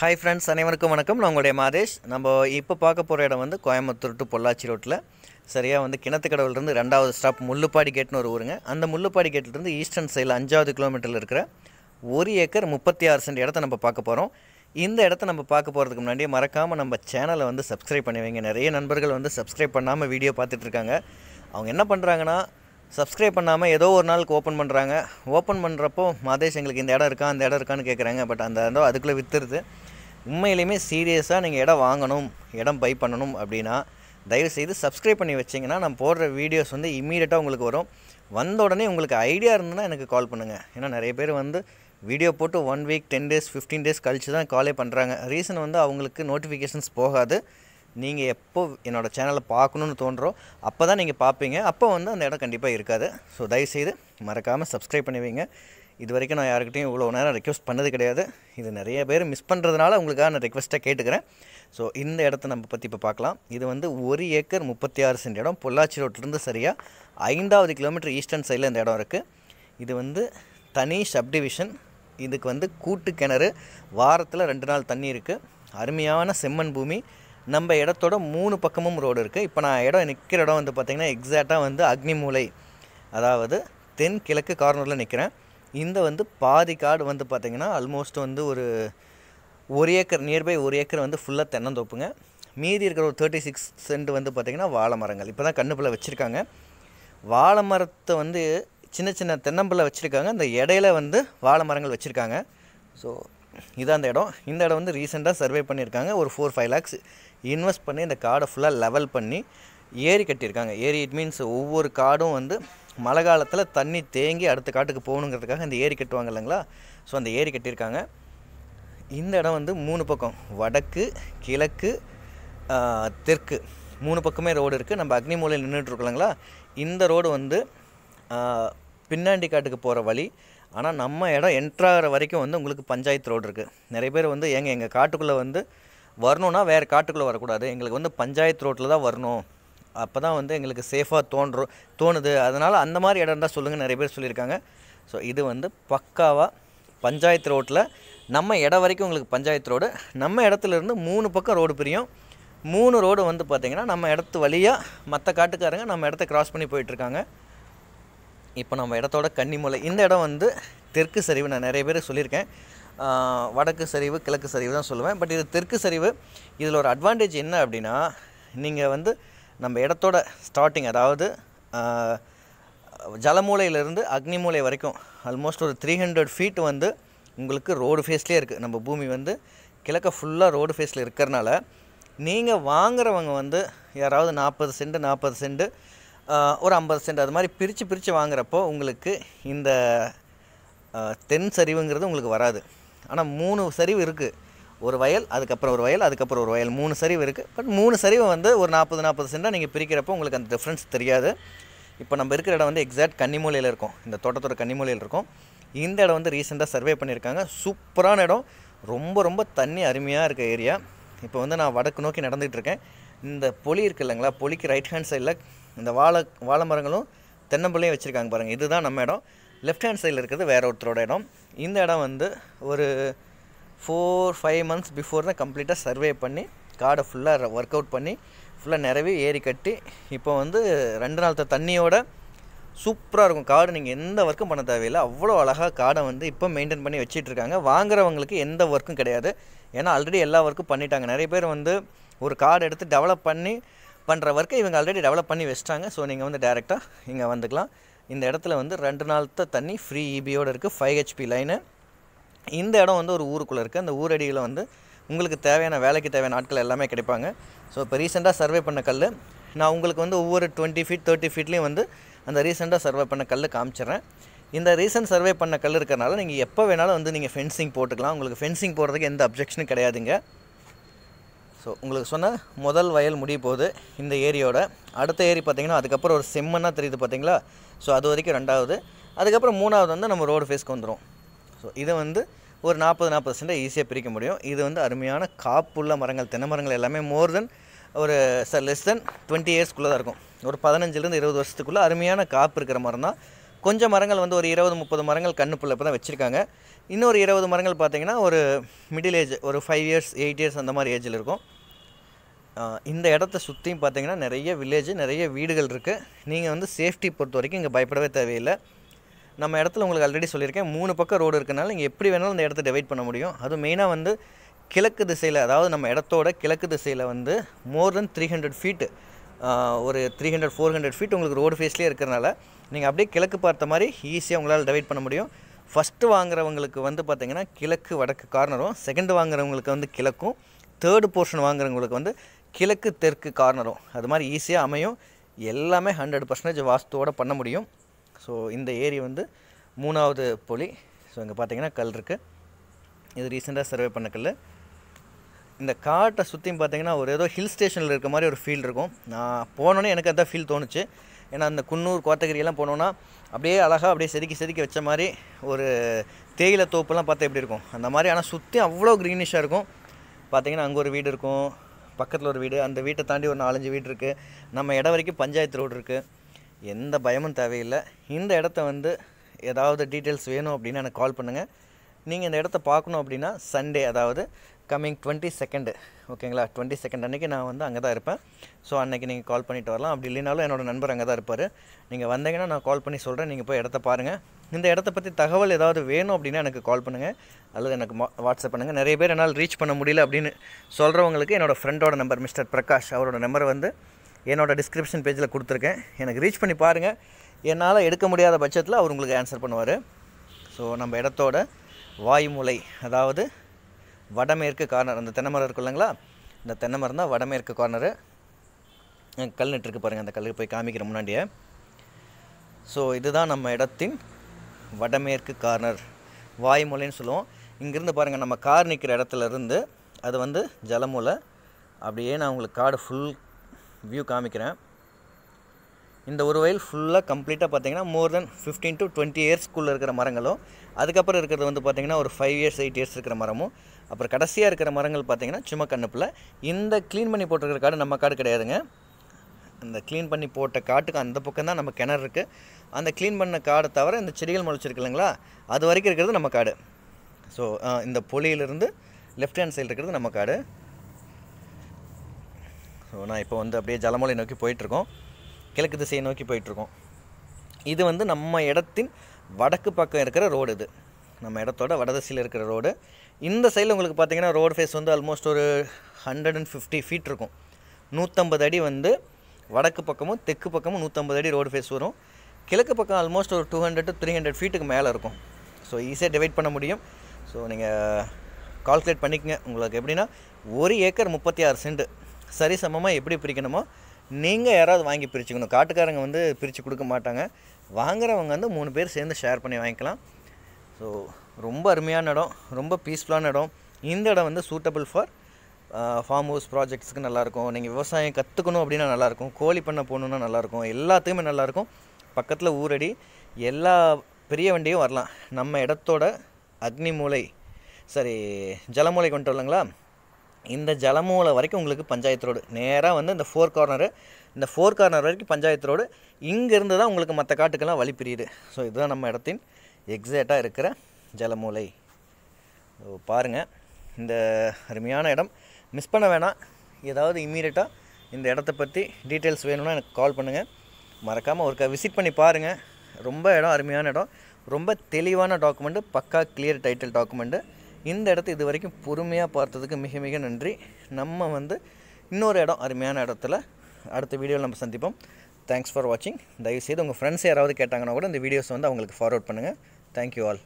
hi friends அனைவருக்கும் வணக்கம் நான் உங்களுடைய மாதேஷ் நம்ம இப்போ பார்க்க போகிற இடம் வந்து கோயம்புத்தூர் டு பொள்ளாச்சி ரோட்டில் சரியாக வந்து கிணத்துக்கடவுலேருந்து ரெண்டாவது ஸ்டாப் முள்ளுப்பாடி கேட்னு ஒரு ஊருங்க அந்த முள்ளுப்பாடி கேட்லேருந்து ஈஸ்டர்ன் சைடில் அஞ்சாவது கிலோமீட்டரில் இருக்கிற ஒரு ஏக்கர் முப்பத்தி ஆறு சென்ட் இடத்த நம்ம பார்க்க போகிறோம் இந்த இடத்த நம்ம பார்க்க போகிறதுக்கு முன்னாடி மறக்காமல் நம்ம சேனலை வந்து சப்ஸ்கிரைப் பண்ணி வைங்க நிறைய நண்பர்கள் வந்து சப்ஸ்கிரைப் பண்ணாமல் வீடியோ பார்த்துட்ருக்காங்க அவங்க என்ன பண்ணுறாங்கன்னா சப்ஸ்கிரைப் பண்ணாமல் ஏதோ ஒரு நாளுக்கு ஓப்பன் பண்ணுறாங்க ஓப்பன் பண்ணுறப்போ மாதேஷ் எங்களுக்கு இந்த இடம் இருக்கா அந்த இடம் இருக்கான்னு கேட்குறாங்க பட் அந்த இடம் அதுக்குள்ளே விற்றுருது உண்மையிலையுமே சீரியஸாக நீங்கள் இடம் வாங்கணும் இடம் பை பண்ணணும் அப்படின்னா தயவுசெய்து சப்ஸ்கிரைப் பண்ணி வச்சிங்கன்னா நான் போடுற வீடியோஸ் வந்து இம்மீடியட்டாக உங்களுக்கு வரும் வந்த உடனே உங்களுக்கு ஐடியா இருந்ததுன்னா எனக்கு கால் பண்ணுங்கள் ஏன்னா நிறைய பேர் வந்து வீடியோ போட்டு one week ten days fifteen days கழித்து தான் காலே பண்ணுறாங்க ரீசன் வந்து அவங்களுக்கு நோட்டிஃபிகேஷன்ஸ் போகாது நீங்கள் எப்போ என்னோடய சேனலை பார்க்கணுன்னு தோன்றோ அப்போ தான் நீங்கள் பார்ப்பீங்க அப்போ வந்து அந்த இடம் கண்டிப்பாக இருக்காது ஸோ தயவுசெய்து மறக்காமல் சப்ஸ்கிரைப் பண்ணுவீங்க இது வரைக்கும் நான் யாருக்கிட்டையும் இவ்வளோ நேரம் ரெக்வஸ்ட் பண்ணது கிடையாது இது நிறைய பேர் மிஸ் பண்ணுறதுனால உங்களுக்காக நான் ரெக்வஸ்ட்டாக கேட்டுக்கிறேன் ஸோ இந்த இடத்த நம்ம பற்றி இப்போ பார்க்கலாம் இது வந்து ஒரு ஏக்கர் முப்பத்தி ஆறு சென்ட் இடம் பொள்ளாச்சி ரோட்லேருந்து சரியாக ஐந்தாவது கிலோமீட்டர் ஈஸ்டர்ன் சைடில் இந்த இடம் இருக்குது இது வந்து தனி சப்டிவிஷன் இதுக்கு வந்து கூட்டு கிணறு வாரத்தில் ரெண்டு நாள் தண்ணி இருக்குது அருமையான செம்மண் பூமி நம்ம இடத்தோட மூணு பக்கமும் ரோடு இருக்குது இப்போ நான் இடம் நிற்கிற இடம் வந்து பார்த்திங்கன்னா எக்ஸாக்டாக வந்து அக்னிமூலை அதாவது தென் கிழக்கு கார்னரில் நிற்கிறேன் இந்த வந்து பாதி காடு வந்து பார்த்திங்கன்னா ஆல்மோஸ்ட் வந்து ஒரு ஒரு ஏக்கர் நியர்பை ஒரு ஏக்கர் வந்து ஃபுல்லாக தென்னந்தோப்புங்க மீதி இருக்கிற ஒரு தேர்ட்டி சிக்ஸ் சென்ட் வந்து பார்த்திங்கன்னா வாழை மரங்கள் இப்போ தான் கண்ணுப்பில் வச்சுருக்காங்க வாழை மரத்தை வந்து சின்ன சின்ன தென்னம்பிள்ளை வச்சுருக்காங்க அந்த இடையில வந்து வாழை மரங்கள் வச்சுருக்காங்க ஸோ இதான் அந்த இடம் இந்த இடம் வந்து ரீசெண்டாக சர்வே பண்ணியிருக்காங்க ஒரு ஃபோர் ஃபைவ் லேக்ஸ் இன்வெஸ்ட் பண்ணி இந்த காடை ஃபுல்லாக லெவல் பண்ணி ஏரி கட்டியிருக்காங்க ஏரி இட் மீன்ஸ் ஒவ்வொரு காடும் வந்து மழை காலத்தில் தண்ணி தேங்கி அடுத்த காட்டுக்கு போகணுங்கிறதுக்காக இந்த ஏரி கட்டுவாங்க இல்லைங்களா ஸோ அந்த ஏரி கட்டியிருக்காங்க இந்த இடம் வந்து மூணு பக்கம் வடக்கு கிழக்கு தெற்கு மூணு பக்கமே ரோடு இருக்குது நம்ம அக்னி மூலையில் இல்லைங்களா இந்த ரோடு வந்து பின்னாண்டி காட்டுக்கு போகிற வழி ஆனால் நம்ம இடம் என்ட்ராகிற வரைக்கும் வந்து உங்களுக்கு பஞ்சாயத்து ரோடு இருக்குது நிறைய பேர் வந்து எங்கள் எங்கள் காட்டுக்குள்ளே வந்து வரணுன்னா வேறு காட்டுக்குள்ளே வரக்கூடாது எங்களுக்கு வந்து பஞ்சாயத்து ரோட்டில் தான் வரணும் அப்போ தான் வந்து எங்களுக்கு சேஃபாக தோன்றும் தோணுது அதனால் அந்த மாதிரி இடம் தான் சொல்லுங்கள் நிறைய பேர் சொல்லியிருக்காங்க ஸோ இது வந்து பக்காவாக பஞ்சாயத்து ரோட்டில் நம்ம இடம் வரைக்கும் உங்களுக்கு பஞ்சாயத்து ரோடு நம்ம இடத்துலேருந்து மூணு பக்கம் ரோடு பிரியும் மூணு ரோடு வந்து பார்த்திங்கன்னா நம்ம இடத்து வழியாக மற்ற காட்டுக்காரங்க நம்ம இடத்த க்ராஸ் பண்ணி போயிட்டுருக்காங்க இப்போ நம்ம இடத்தோட கன்னிமலை இந்த இடம் வந்து தெற்கு சரிவு நான் நிறைய பேர் சொல்லியிருக்கேன் வடக்கு சரிவு கிழக்கு சரிவு தான் சொல்லுவேன் பட் இது தெற்கு சரிவு இதில் ஒரு அட்வான்டேஜ் என்ன அப்படின்னா நீங்கள் வந்து நம்ம இடத்தோட ஸ்டார்டிங் அதாவது ஜலமூலையிலேருந்து அக்னிமூலை வரைக்கும் ஆல்மோஸ்ட் ஒரு த்ரீ ஹண்ட்ரட் ஃபீட் வந்து உங்களுக்கு ரோடு ஃபேஸ்லேயே இருக்குது நம்ம பூமி வந்து கிழக்க ஃபுல்லாக ரோடு ஃபேஸில் இருக்கிறனால நீங்கள் வாங்குறவங்க வந்து யாராவது நாற்பது சென்ட் நாற்பது சென்ட் ஒரு ஐம்பது சென்ட் அது மாதிரி பிரித்து பிரித்து வாங்குறப்போ உங்களுக்கு இந்த தென் சரிவுங்கிறது உங்களுக்கு வராது ஆனால் மூணு சரிவு இருக்குது ஒரு வயல் அதுக்கப்புறம் ஒரு வயல் அதுக்கப்புறம் ஒரு வயல் மூணு சரிவு இருக்குது பட் மூணு சரிவு வந்து ஒரு நாற்பது நாற்பது சென்டாக நீங்கள் பிரிக்கிறப்போ உங்களுக்கு அந்த டிஃப்ரென்ஸ் தெரியாது இப்போ நம்ம இருக்கிற இடம் வந்து எக்ஸாக்ட் கன்னிமூலையில் இருக்கும் இந்த தோட்டத்தோட கன்னிமூலையில் இருக்கும் இந்த இடம் வந்து ரீசெண்டாக சர்வே பண்ணியிருக்காங்க சூப்பரான இடம் ரொம்ப ரொம்ப தண்ணி அருமையாக இருக்க ஏரியா இப்போ வந்து நான் வடக்கு நோக்கி நடந்துகிட்ருக்கேன் இந்த பொலி இருக்குது இல்லைங்களா பொலிக்கு ரைட் ஹேண்ட் சைடில் இந்த வாழை வாழை மரங்களும் தென்னம்பிள்ளையும் வச்சுருக்காங்க பாருங்கள் இதுதான் நம்ம இடம் லெஃப்ட் ஹேண்ட் சைடில் இருக்கிறது வேறு ஒருத்தரோட இடம் இந்த இடம் வந்து ஒரு ஃபோர் ஃபைவ் மந்த்ஸ் பிஃபோர் தான் கம்ப்ளீட்டாக சர்வே பண்ணி காடை ஃபுல்லாக ஒர்க் அவுட் பண்ணி ஃபுல்லாக நிறவி ஏறி கட்டி இப்போ வந்து ரெண்டு நாள் தண்ணியோட சூப்பராக இருக்கும் காடு நீங்கள் எந்த ஒர்க்கும் பண்ண தேவையில்லை அவ்வளோ அழகாக காடை வந்து இப்போ மெயின்டைன் பண்ணி வச்சிட்ருக்காங்க வாங்குறவங்களுக்கு எந்த ஒர்க்கும் கிடையாது ஏன்னா ஆல்ரெடி எல்லா ஒர்க்கும் பண்ணிட்டாங்க நிறைய பேர் வந்து ஒரு காடு எடுத்து டெவலப் பண்ணி பண்ணுற ஒர்க்கை இவங்க ஆல்ரெடி டெவலப் பண்ணி வச்சிட்டாங்க ஸோ நீங்கள் வந்து டேரெக்டாக இங்கே வந்துக்கலாம் இந்த இடத்துல வந்து ரெண்டு நாள் தான் தண்ணி ஃப்ரீ இபியோடு இருக்குது ஃபைவ் ஹெச்பி லைனு இந்த இடம் வந்து ஒரு ஊருக்குள்ளே இருக்குது அந்த ஊரடியில் வந்து உங்களுக்கு தேவையான வேலைக்கு தேவையான ஆட்கள் எல்லாமே கிடைப்பாங்க ஸோ இப்போ ரீசெண்டாக சர்வே பண்ண கல் நான் உங்களுக்கு வந்து ஒவ்வொரு டுவெண்ட்டி ஃபீட் தேர்ட்டி ஃபீட்லேயும் வந்து அந்த ரீசெண்டாக சர்வே பண்ண கல் காமிச்சிட்றேன் இந்த ரீசன்ட் சர்வே பண்ண கல் இருக்கிறனால நீங்கள் எப்போ வேணாலும் வந்து நீங்கள் ஃபென்சிங் போட்டுக்கலாம் உங்களுக்கு ஃபென்சிங் போடுறதுக்கு எந்த அப்ஜெக்ஷனும் கிடையாதுங்க ஸோ உங்களுக்கு சொன்ன முதல் வயல் முடிய போகுது இந்த ஏரியோட அடுத்த ஏரி பார்த்திங்கன்னா அதுக்கப்புறம் ஒரு செம்மன்னா தெரியுது பார்த்திங்களா ஸோ அது வரைக்கும் ரெண்டாவது அதுக்கப்புறம் மூணாவது வந்து நம்ம ரோடு ஃபேஸ்க்கு வந்துடும் ஸோ இதை வந்து ஒரு நாற்பது நாற்பது பர்சென்ட்டாக ஈஸியாக பிரிக்க முடியும் இது வந்து அருமையான காப்புள்ள மரங்கள் தென்னை மரங்கள் எல்லாமே மோர் தென் ஒரு சார் லெஸ் தென் டுவெண்ட்டி இயர்ஸ்க்குள்ளே தான் இருக்கும் ஒரு பதினஞ்சுலேருந்து இருபது வருஷத்துக்குள்ளே அருமையான காப்பு இருக்கிற மரம் தான் கொஞ்சம் மரங்கள் வந்து ஒரு இருபது முப்பது மரங்கள் கண்ணுப்புள்ள இப்போ தான் வச்சுருக்காங்க இன்னொரு இருபது மரங்கள் பார்த்திங்கன்னா ஒரு மிடில் ஏஜ் ஒரு ஃபைவ் இயர்ஸ் எயிட் இயர்ஸ் அந்த மாதிரி ஏஜில் இருக்கும் இந்த இடத்த சுற்றியும் பார்த்திங்கன்னா நிறைய வில்லேஜ் நிறைய வீடுகள் இருக்குது நீங்கள் வந்து சேஃப்டி பொறுத்த வரைக்கும் இங்கே பயப்படவே தேவையில்லை நம்ம இடத்துல உங்களுக்கு ஆல்ரெடி சொல்லியிருக்கேன் மூணு பக்கம் ரோடு இருக்கனால நீங்கள் எப்படி வேணாலும் அந்த இடத்த டிவைட் பண்ண முடியும் அது மெயினாக வந்து கிழக்கு திசையில் அதாவது நம்ம இடத்தோட கிழக்கு திசையில் வந்து more than three hundred feet ஒரு three hundred four hundred feet உங்களுக்கு ரோடு ஃபேஸ்லேயே இருக்கிறனால நீங்கள் அப்படியே கிழக்கு பார்த்த மாதிரி ஈஸியாக உங்களால் டிவைட் பண்ண முடியும் ஃபஸ்ட்டு வாங்குறவங்களுக்கு வந்து பார்த்திங்கன்னா கிழக்கு வடக்கு கார்னரும் செகண்ட் வாங்குறவங்களுக்கு வந்து கிழக்கும் தேர்டு போர்ஷன் வாங்குறவங்களுக்கு வந்து கிழக்கு தெற்கு கார்னரும் அது மாதிரி ஈஸியாக அமையும் எல்லாமே ஹண்ட்ரட் பர்சன்டேஜ் வாஸ்துவோடு பண்ண முடியும் ஸோ இந்த ஏரி வந்து மூணாவது பொலி ஸோ இங்கே பார்த்திங்கன்னா கல் இருக்குது இது ரீசெண்டாக சர்வே பண்ண கல் இந்த காட்டை சுற்றியும் பார்த்திங்கன்னா ஒரு ஏதோ ஹில் ஸ்டேஷனில் இருக்க மாதிரி ஒரு ஃபீல் இருக்கும் நான் போனோன்னே எனக்கு அதான் ஃபீல் தோணுச்சு ஏன்னா அந்த குன்னூர் கோத்தகிரியெல்லாம் போனோன்னா அப்படியே அழகாக அப்படியே செதுக்கி செதுக்கி வச்ச மாதிரி ஒரு தேயிலை தோப்புலாம் பார்த்தா எப்படி இருக்கும் அந்த மாதிரி ஆனால் சுற்றி அவ்வளோ க்ரீனிஷாக இருக்கும் பார்த்திங்கன்னா அங்கே ஒரு வீடு இருக்கும் பக்கத்தில் ஒரு வீடு அந்த வீட்டை தாண்டி ஒரு நாலஞ்சு வீடு இருக்குது நம்ம இடம் வரைக்கும் பஞ்சாயத்து ரோடு இருக்குது எந்த பயமும் தேவையில்லை இந்த இடத்த வந்து ஏதாவது டீட்டெயில்ஸ் வேணும் அப்படின்னு எனக்கு கால் பண்ணுங்கள் நீங்கள் இந்த இடத்த பார்க்கணும் அப்படின்னா சண்டே அதாவது கம்மிங் டுவெண்ட்டி செகண்டு ஓகேங்களா டுவெண்ட்டி செகண்ட் அன்றைக்கி நான் வந்து அங்கே தான் இருப்பேன் ஸோ அன்றைக்கி நீங்கள் கால் பண்ணிட்டு வரலாம் அப்படி இல்லைனாலும் என்னோடய நண்பர் அங்கே தான் இருப்பார் நீங்கள் வந்தீங்கன்னா நான் கால் பண்ணி சொல்கிறேன் நீங்கள் போய் இடத்த பாருங்கள் இந்த இடத்த பற்றி தகவல் ஏதாவது வேணும் அப்படின்னா எனக்கு கால் பண்ணுங்கள் அல்லது எனக்கு வாட்ஸ்அப் பண்ணுங்கள் நிறைய பேர் என்னால் ரீச் பண்ண முடியல அப்படின்னு சொல்கிறவங்களுக்கு என்னோடய ஃப்ரெண்டோட நம்பர் மிஸ்டர் பிரகாஷ் அவரோட நம்பர் வந்து என்னோடய டிஸ்கிரிப்ஷன் பேஜில் கொடுத்துருக்கேன் எனக்கு ரீச் பண்ணி பாருங்கள் என்னால் எடுக்க முடியாத பட்சத்தில் அவர் உங்களுக்கு ஆன்சர் பண்ணுவார் ஸோ நம்ம இடத்தோட வாய்மூலை அதாவது வடமேற்கு கார்னர் அந்த தென்னை மரம் இல்லைங்களா இந்த தென்னை மரம் தான் வடமேற்கு கார்னரு கல் நட்டுருக்கு பாருங்கள் அந்த கல்லுக்கு போய் காமிக்கிற முன்னாடியே ஸோ இதுதான் நம்ம இடத்தின் வடமேற்கு கார்னர் வாய்மூலைன்னு சொல்லுவோம் இங்கேருந்து பாருங்கள் நம்ம கார் நிற்கிற இடத்துல இருந்து அது வந்து ஜலமூலை அப்படியே நான் உங்களுக்கு காடு ஃபுல் வியூ காமிக்கிறேன் இந்த ஒரு வயல் ஃபுல்லாக கம்ப்ளீட்டாக பார்த்தீங்கன்னா more than fifteen to twenty இயர்ஸ்க்குள்ளே இருக்கிற மரங்களும் அதுக்கப்புறம் இருக்கிறது வந்து பார்த்திங்கன்னா ஒரு ஃபைவ் இயர்ஸ் எயிட் இயர்ஸ் இருக்கிற மரமும் அப்புறம் கடைசியாக இருக்கிற மரங்கள் பார்த்திங்கன்னா சும்மா கண்ணுப்பில் இந்த க்ளீன் பண்ணி போட்டிருக்கிற காடு நம்ம காடு கிடையாதுங்க அந்த க்ளீன் பண்ணி போட்ட காட்டுக்கு அந்த பக்கம் தான் நம்ம கிணறு இருக்குது அந்த க்ளீன் பண்ண காடை தவிர இந்த செடிகள் முளைச்சிருக்கு இல்லைங்களா அது வரைக்கும் இருக்கிறது நம்ம காடு ஸோ இந்த பொலியிலிருந்து லெஃப்ட் ஹேண்ட் சைடு இருக்கிறது நம்ம காடு ஸோ நான் இப்போ வந்து அப்படியே ஜலமலை நோக்கி போயிட்டுருக்கோம் கிழக்கு திசையை நோக்கி போயிட்டுருக்கோம் இது வந்து நம்ம இடத்தின் வடக்கு பக்கம் இருக்கிற ரோடு இது நம்ம இடத்தோட வடதிசையில் இருக்கிற ரோடு இந்த சைடில் உங்களுக்கு பார்த்தீங்கன்னா ரோடு ஃபேஸ் வந்து ஆல்மோஸ்ட் ஒரு ஹண்ட்ரட் அண்ட் ஃபிஃப்டி ஃபீட் இருக்கும் நூற்றம்பது அடி வந்து வடக்கு பக்கமும் தெற்கு பக்கமும் நூற்றம்பது அடி ரோடு ஃபேஸ் வரும் கிழக்கு பக்கம் ஆல்மோஸ்ட் ஒரு two hundred to three hundred ஃபீட்டுக்கு மேலே இருக்கும் ஸோ ஈஸியாக டிவைட் பண்ண முடியும் ஸோ நீங்கள் கால்குலேட் பண்ணிக்கங்க உங்களுக்கு எப்படின்னா ஒரு ஏக்கர் முப்பத்தி ஆறு சென்ட் சரிசமமாக எப்படி பிரிக்கணுமோ நீங்கள் யாராவது வாங்கி பிரிச்சுக்கணும் காட்டுக்காரங்க வந்து பிரித்து கொடுக்க மாட்டாங்க வாங்குறவங்க வந்து மூணு பேர் சேர்ந்து ஷேர் பண்ணி வாங்கிக்கலாம் ஸோ ரொம்ப அருமையான இடம் ரொம்ப பீஸ்ஃபுல்லான இடம் இந்த இடம் வந்து சூட்டபிள் ஃபார் ஃபார்ம் ஹவுஸ் ப்ராஜெக்ட்ஸுக்கு நல்லாயிருக்கும் நீங்கள் விவசாயம் கற்றுக்கணும் அப்படின்னா நல்லாயிருக்கும் கோழி பண்ண போகணுன்னா நல்லாயிருக்கும் எல்லாத்துக்குமே நல்லாயிருக்கும் பக்கத்தில் ஊரடி எல்லா பெரிய வண்டியும் வரலாம் நம்ம இடத்தோட அக்னி மூலை சரி ஜலமூலை கொண்டு வரலங்களா இந்த ஜலமூலை வரைக்கும் உங்களுக்கு பஞ்சாயத்து ரோடு நேராக வந்து இந்த ஃபோர் கார்னரு இந்த ஃபோர் கார்னர் வரைக்கும் பஞ்சாயத்து ரோடு இங்கேருந்து தான் உங்களுக்கு மற்ற காட்டுக்கெல்லாம் வழி பிரியுது ஸோ இதுதான் நம்ம இடத்தின் எக்ஸாக்டாக இருக்கிற ஜலமூலை பாருங்கள் இந்த அருமையான இடம் மிஸ் பண்ண வேணாம் ஏதாவது இம்மீடியட்டாக இந்த இடத்த பற்றி டீட்டெயில்ஸ் வேணும்னா எனக்கு கால் பண்ணுங்கள் மறக்காமல் க விசிட் பண்ணி பாருங்கள் ரொம்ப இடம் அருமையான இடம் ரொம்ப தெளிவான டாக்குமெண்ட்டு பக்கா கிளியர் டைட்டில் டாக்குமெண்ட்டு இந்த இடத்த இது வரைக்கும் பொறுமையாக பார்த்ததுக்கு மிக மிக நன்றி நம்ம வந்து இன்னொரு இடம் அருமையான இடத்துல அடுத்த வீடியோவில் நம்ம சந்திப்போம் தேங்க்ஸ் ஃபார் வாட்சிங் தயவுசெய்து உங்கள் ஃப்ரெண்ட்ஸ் யாராவது கேட்டாங்கன்னா கூட இந்த வீடியோஸ் வந்து அவங்களுக்கு ஃபார்வர்ட் பண்ணுங்கள் தேங்க்யூ ஆல்